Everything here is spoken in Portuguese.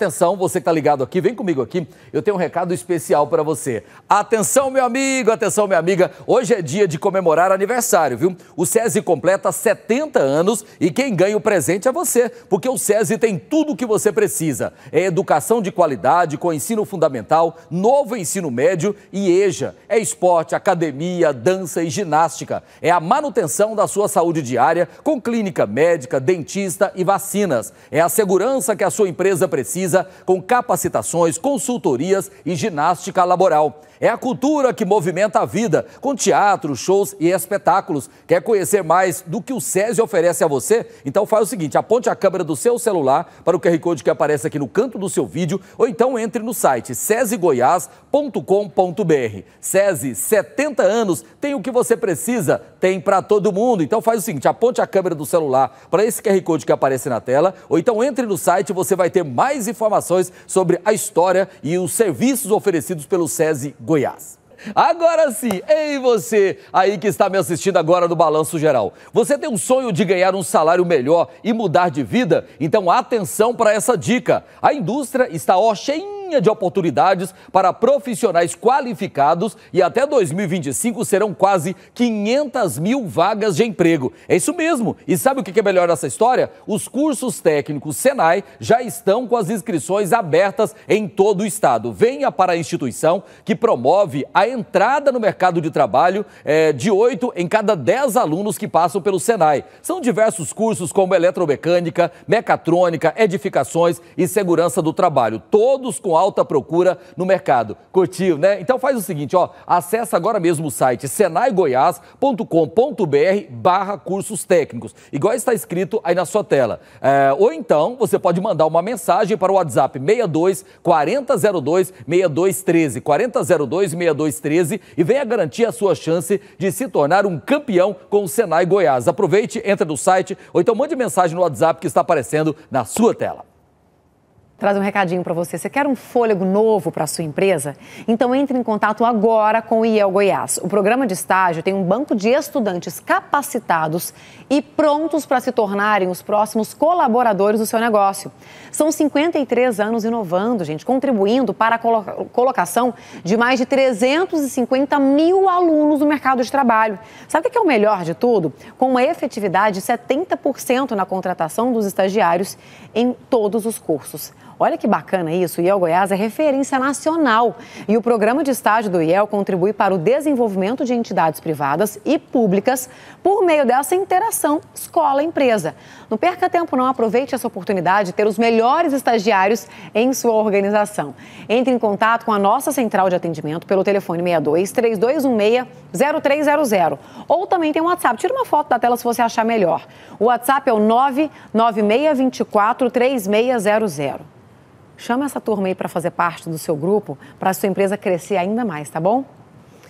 Atenção, você que está ligado aqui, vem comigo aqui, eu tenho um recado especial para você. Atenção, meu amigo, atenção, minha amiga, hoje é dia de comemorar aniversário, viu? O SESI completa 70 anos e quem ganha o presente é você, porque o SESI tem tudo o que você precisa. É educação de qualidade, com ensino fundamental, novo ensino médio e EJA. É esporte, academia, dança e ginástica. É a manutenção da sua saúde diária com clínica médica, dentista e vacinas. É a segurança que a sua empresa precisa com capacitações, consultorias e ginástica laboral. É a cultura que movimenta a vida, com teatro, shows e espetáculos. Quer conhecer mais do que o SESI oferece a você? Então faz o seguinte, aponte a câmera do seu celular para o QR Code que aparece aqui no canto do seu vídeo ou então entre no site sesegoias.com.br. SESI, 70 anos, tem o que você precisa, tem para todo mundo. Então faz o seguinte, aponte a câmera do celular para esse QR Code que aparece na tela ou então entre no site, você vai ter mais informações informações sobre a história e os serviços oferecidos pelo SESI Goiás. Agora sim, ei você aí que está me assistindo agora no Balanço Geral. Você tem um sonho de ganhar um salário melhor e mudar de vida? Então atenção para essa dica. A indústria está ó, cheia linha de oportunidades para profissionais qualificados e até 2025 serão quase 500 mil vagas de emprego. É isso mesmo. E sabe o que é melhor nessa história? Os cursos técnicos Senai já estão com as inscrições abertas em todo o estado. Venha para a instituição que promove a entrada no mercado de trabalho é, de 8 em cada 10 alunos que passam pelo Senai. São diversos cursos como eletromecânica, mecatrônica, edificações e segurança do trabalho, todos com alta procura no mercado. Curtiu, né? Então faz o seguinte, ó, acessa agora mesmo o site senaigoiás.com.br barra cursos técnicos, igual está escrito aí na sua tela. É, ou então você pode mandar uma mensagem para o WhatsApp 62 4002 6213, 4002 6213 e venha garantir a sua chance de se tornar um campeão com o Senai Goiás. Aproveite, entra no site ou então mande mensagem no WhatsApp que está aparecendo na sua tela traz um recadinho para você. Você quer um fôlego novo para sua empresa? Então entre em contato agora com o IEL Goiás. O programa de estágio tem um banco de estudantes capacitados e prontos para se tornarem os próximos colaboradores do seu negócio. São 53 anos inovando, gente, contribuindo para a colocação de mais de 350 mil alunos no mercado de trabalho. Sabe o que é o melhor de tudo? Com uma efetividade de 70% na contratação dos estagiários em todos os cursos. Olha que bacana isso. O IEL Goiás é referência nacional e o programa de estágio do IEL contribui para o desenvolvimento de entidades privadas e públicas por meio dessa interação escola-empresa. Não perca tempo, não. Aproveite essa oportunidade de ter os melhores estagiários em sua organização. Entre em contato com a nossa central de atendimento pelo telefone 62 3216 0300 ou também tem um WhatsApp. Tira uma foto da tela se você achar melhor. O WhatsApp é o 99624 3600. Chama essa turma aí para fazer parte do seu grupo, para a sua empresa crescer ainda mais, tá bom?